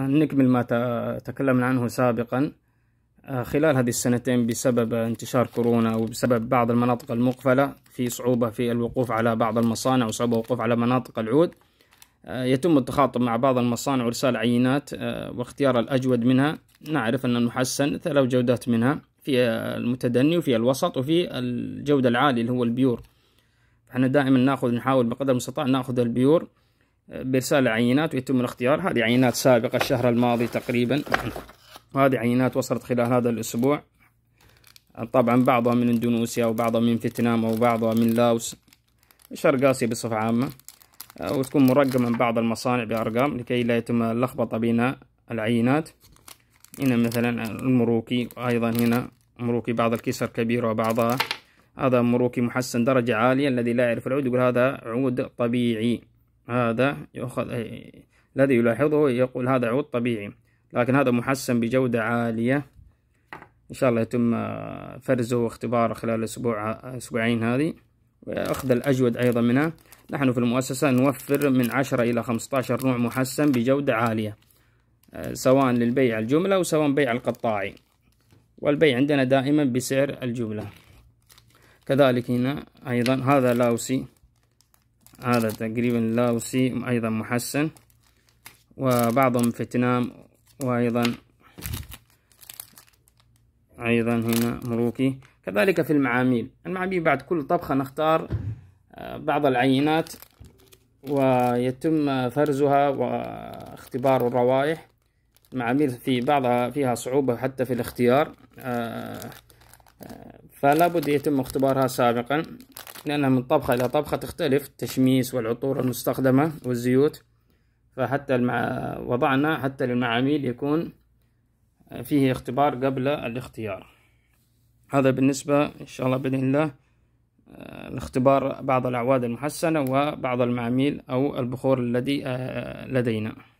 نكمل ما تكلمنا عنه سابقا آه، خلال هذه السنتين بسبب انتشار كورونا وبسبب بعض المناطق المقفلة في صعوبة في الوقوف على بعض المصانع وصعوبة الوقوف على مناطق العود آه، يتم التخاطب مع بعض المصانع وإرسال عينات آه، واختيار الأجود منها نعرف أن المحسن ثلاث جودات منها في المتدني وفي الوسط وفي الجودة العالية اللي هو البيور فإحنا دائما ناخذ نحاول بقدر المستطاع ناخذ البيور بإرسال عينات ويتم الاختيار هذه عينات سابقة الشهر الماضي تقريبا وهذه عينات وصلت خلال هذا الأسبوع طبعا بعضها من اندونيسيا وبعضها من فيتنام وبعضها من لاوس شرق آسيا بصفة عامة وتكون مرقمة من بعض المصانع بأرقام لكي لا يتم اللخبطة بين العينات هنا مثلا المروكي وأيضا هنا مروكي بعض الكسر كبير وبعضها هذا مروكي محسن درجة عالية الذي لا يعرف العود يقول هذا عود طبيعي هذا يأخذ الذي يلاحظه يقول هذا عود طبيعي لكن هذا محسن بجودة عالية إن شاء الله يتم فرزه واختباره خلال الأسبوع أسبوعين هذه وأخذ الأجود أيضا منها نحن في المؤسسة نوفر من عشرة إلى خمسة عشر نوع محسن بجودة عالية سواء للبيع الجملة أو سواء بيع القطاعي والبيع عندنا دائما بسعر الجملة كذلك هنا أيضا هذا لاوسي هذا تقريبا لاوسي أيضا محسن وبعضهم فيتنام وأيضا أيضا هنا مروكي كذلك في المعاميل المعاميل بعد كل طبخة نختار آه، بعض العينات ويتم فرزها واختبار الروائح المعاميل في بعضها فيها صعوبة حتى في الاختيار آه، آه، فلا بد يتم اختبارها سابقا لأنها من طبخة إلى طبخة تختلف التشميس والعطور المستخدمة والزيوت فحتى المع... وضعنا حتى للمعاميل يكون فيه اختبار قبل الاختيار هذا بالنسبة إن شاء الله بإذن الله الاختبار آه، بعض الأعواد المحسنة وبعض المعاميل أو البخور الذي آه، لدينا